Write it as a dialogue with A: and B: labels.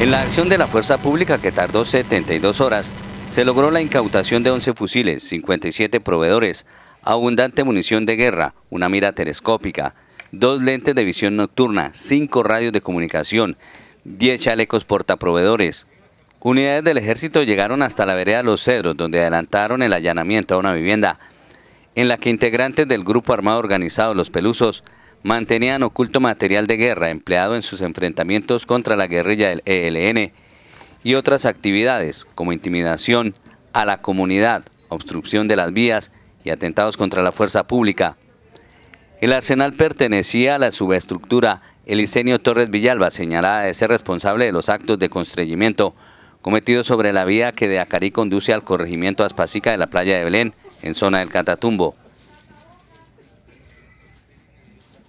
A: En la acción de la fuerza pública que tardó 72 horas, se logró la incautación de 11 fusiles, 57 proveedores, abundante munición de guerra, una mira telescópica, dos lentes de visión nocturna, cinco radios de comunicación, 10 chalecos portaproveedores. Unidades del ejército llegaron hasta la vereda Los Cedros, donde adelantaron el allanamiento a una vivienda, en la que integrantes del grupo armado organizado Los Pelusos mantenían oculto material de guerra empleado en sus enfrentamientos contra la guerrilla del ELN y otras actividades como intimidación a la comunidad, obstrucción de las vías y atentados contra la fuerza pública. El arsenal pertenecía a la subestructura Elisenio Torres Villalba, señalada de ser responsable de los actos de constreñimiento cometidos sobre la vía que de Acarí conduce al corregimiento Aspacica de la playa de Belén, en zona del Catatumbo.